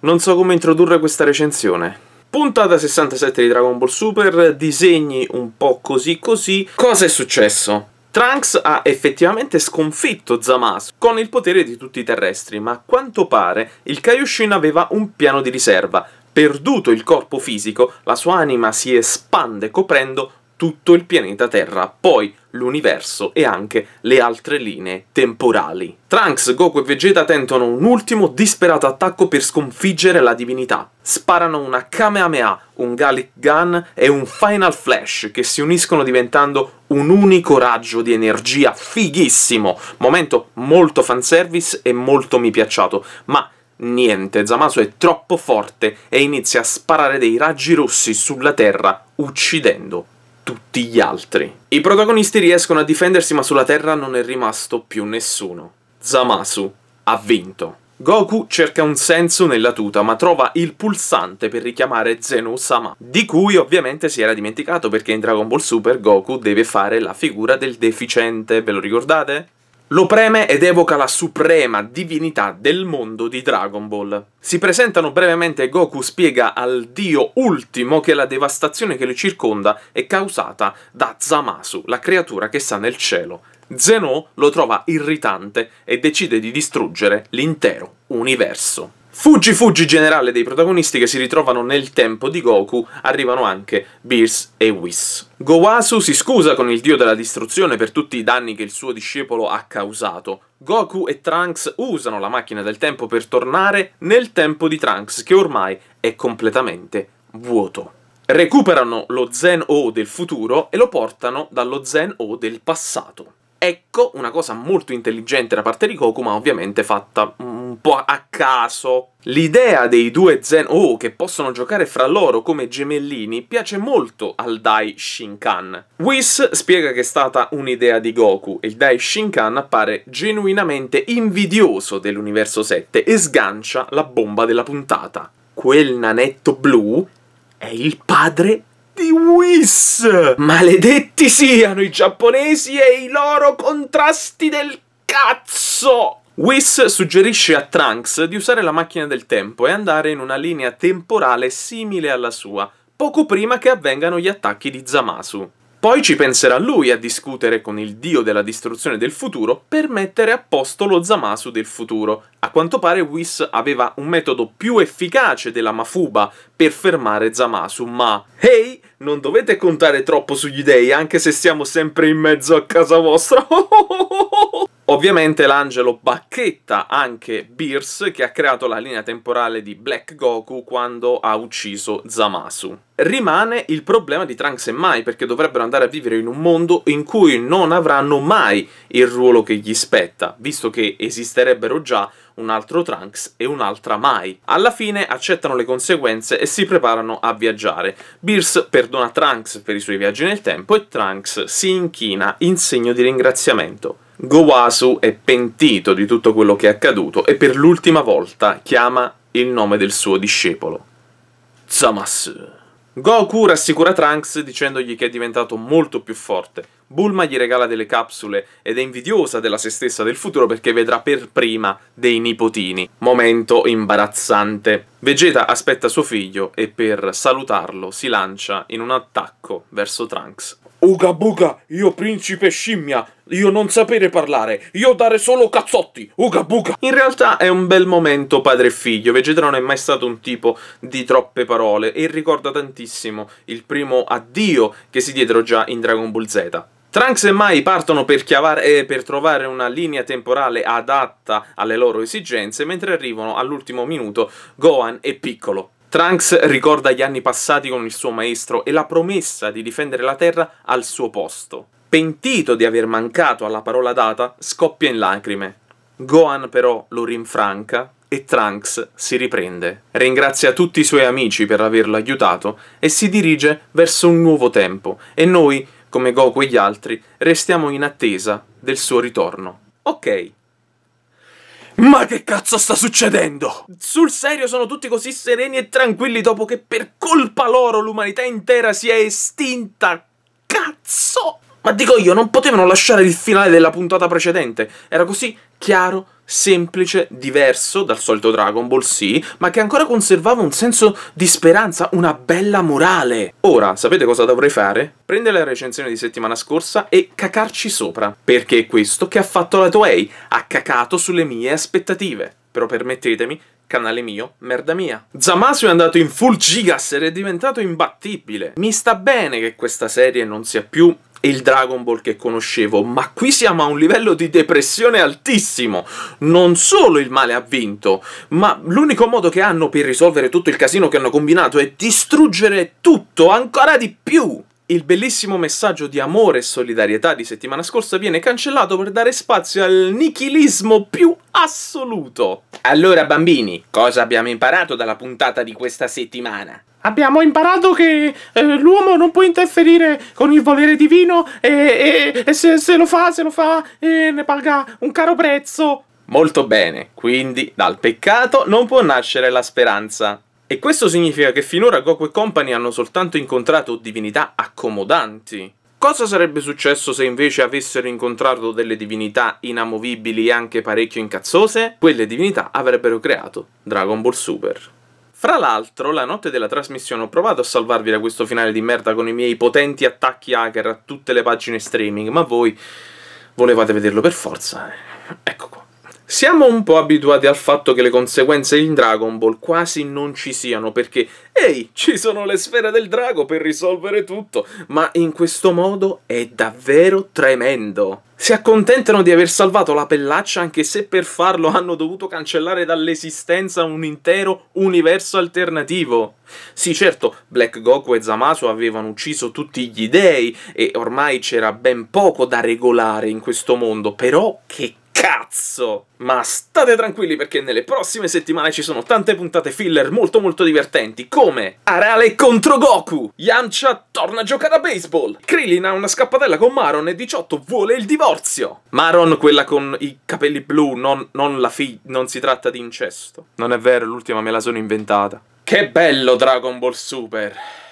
Non so come introdurre questa recensione. Puntata 67 di Dragon Ball Super, disegni un po' così così. Cosa è successo? Trunks ha effettivamente sconfitto Zamasu con il potere di tutti i terrestri, ma a quanto pare il Kaioshin aveva un piano di riserva. Perduto il corpo fisico, la sua anima si espande coprendo tutto il pianeta Terra. Poi, l'universo e anche le altre linee temporali. Trunks, Goku e Vegeta tentano un ultimo disperato attacco per sconfiggere la divinità. Sparano una Kamehameha, un Gallic Gun e un Final Flash che si uniscono diventando un unico raggio di energia fighissimo. Momento molto fanservice e molto mi piacciato, ma Niente, Zamasu è troppo forte e inizia a sparare dei raggi rossi sulla Terra, uccidendo tutti gli altri. I protagonisti riescono a difendersi ma sulla Terra non è rimasto più nessuno. Zamasu ha vinto. Goku cerca un senso nella tuta, ma trova il pulsante per richiamare Zeno-sama, di cui ovviamente si era dimenticato perché in Dragon Ball Super Goku deve fare la figura del deficiente, ve lo ricordate? Lo preme ed evoca la suprema divinità del mondo di Dragon Ball. Si presentano brevemente e Goku spiega al dio ultimo che la devastazione che lo circonda è causata da Zamasu, la creatura che sta nel cielo. Zeno lo trova irritante e decide di distruggere l'intero universo. Fuggi fuggi generale dei protagonisti che si ritrovano nel tempo di Goku, arrivano anche Beers e Whis. Gowasu si scusa con il dio della distruzione per tutti i danni che il suo discepolo ha causato. Goku e Trunks usano la macchina del tempo per tornare nel tempo di Trunks, che ormai è completamente vuoto. Recuperano lo Zen O del futuro e lo portano dallo Zen O del passato. Ecco una cosa molto intelligente da parte di Goku, ma ovviamente fatta po' a caso. L'idea dei due Zen Oh che possono giocare fra loro come gemellini piace molto al Dai Shinkan. Whis spiega che è stata un'idea di Goku e il Dai Shinkan appare genuinamente invidioso dell'universo 7 e sgancia la bomba della puntata. Quel nanetto blu è il padre di Whis! Maledetti siano i giapponesi e i loro contrasti del cazzo! Whis suggerisce a Trunks di usare la macchina del tempo e andare in una linea temporale simile alla sua, poco prima che avvengano gli attacchi di Zamasu. Poi ci penserà lui a discutere con il dio della distruzione del futuro per mettere a posto lo Zamasu del futuro. A quanto pare Whis aveva un metodo più efficace della Mafuba per fermare Zamasu, ma... Hey! non dovete contare troppo sugli dei, anche se siamo sempre in mezzo a casa vostra. Ovviamente l'angelo bacchetta anche Beers che ha creato la linea temporale di Black Goku quando ha ucciso Zamasu. Rimane il problema di Trunks e Mai perché dovrebbero andare a vivere in un mondo in cui non avranno mai il ruolo che gli spetta, visto che esisterebbero già un altro Trunks e un'altra Mai. Alla fine accettano le conseguenze e si preparano a viaggiare. Beers perdona Trunks per i suoi viaggi nel tempo e Trunks si inchina in segno di ringraziamento. Gowasu è pentito di tutto quello che è accaduto e per l'ultima volta chiama il nome del suo discepolo. Zamasu. Goku rassicura Trunks dicendogli che è diventato molto più forte. Bulma gli regala delle capsule ed è invidiosa della se stessa del futuro perché vedrà per prima dei nipotini. Momento imbarazzante. Vegeta aspetta suo figlio e per salutarlo si lancia in un attacco verso Trunks. Uga buga, io principe scimmia, io non sapere parlare, io dare solo cazzotti, uga buga! In realtà è un bel momento padre e figlio, Vegeta non è mai stato un tipo di troppe parole e ricorda tantissimo il primo addio che si diedero già in Dragon Ball Z. Trunks e Mai partono per, chiavare, eh, per, trovare una linea temporale adatta alle loro esigenze, mentre arrivano all'ultimo minuto Gohan e Piccolo. Trunks ricorda gli anni passati con il suo maestro e la promessa di difendere la Terra al suo posto. Pentito di aver mancato alla parola data, scoppia in lacrime. Gohan però lo rinfranca e Trunks si riprende. Ringrazia tutti i suoi amici per averlo aiutato e si dirige verso un nuovo tempo e noi come Goku e gli altri, restiamo in attesa del suo ritorno. Ok. Ma che cazzo sta succedendo? Sul serio sono tutti così sereni e tranquilli dopo che per colpa loro l'umanità intera si è estinta? Cazzo! Ma dico io, non potevano lasciare il finale della puntata precedente. Era così chiaro, semplice, diverso dal solito Dragon Ball, sì, ma che ancora conservava un senso di speranza, una bella morale. Ora, sapete cosa dovrei fare? Prendere la recensione di settimana scorsa e cacarci sopra, perché è questo che ha fatto la Toei, ha cacato sulle mie aspettative. Però permettetemi, canale mio, merda mia. Zamasu è andato in full gigas ed è diventato imbattibile. Mi sta bene che questa serie non sia più e il Dragon Ball che conoscevo, ma qui siamo a un livello di depressione altissimo. Non solo il male ha vinto, ma l'unico modo che hanno per risolvere tutto il casino che hanno combinato è distruggere tutto, ancora di più! Il bellissimo messaggio di amore e solidarietà di settimana scorsa viene cancellato per dare spazio al nichilismo più assoluto. Allora bambini, cosa abbiamo imparato dalla puntata di questa settimana? Abbiamo imparato che eh, l'uomo non può interferire con il volere divino e, e, e se, se, lo fa, se lo fa, eh, ne paga un caro prezzo. Molto bene, quindi dal peccato non può nascere la speranza. E questo significa che finora Goku e Company hanno soltanto incontrato divinità accomodanti. Cosa sarebbe successo se invece avessero incontrato delle divinità inamovibili e anche parecchio incazzose? Quelle divinità avrebbero creato Dragon Ball Super. Fra l'altro, la notte della trasmissione ho provato a salvarvi da questo finale di merda con i miei potenti attacchi hacker a tutte le pagine streaming, ma voi volevate vederlo per forza. Eh. Ecco qua. Siamo un po' abituati al fatto che le conseguenze in Dragon Ball quasi non ci siano perché, ehi, ci sono le sfere del drago per risolvere tutto, ma in questo modo è davvero tremendo. Si accontentano di aver salvato la pellaccia anche se per farlo hanno dovuto cancellare dall'esistenza un intero universo alternativo. Sì certo, Black Goku e Zamasu avevano ucciso tutti gli dei e ormai c'era ben poco da regolare in questo mondo, però che cazzo! Ma state tranquilli perché nelle prossime settimane ci sono tante puntate filler molto molto divertenti come Arale contro Goku, Yamcha torna a giocare a baseball, Krillin ha una scappatella con Maron e 18 vuole il divorzio. Maron, quella con i capelli blu, non, non la figlia, non si tratta di incesto. Non è vero, l'ultima me la sono inventata. Che bello Dragon Ball Super!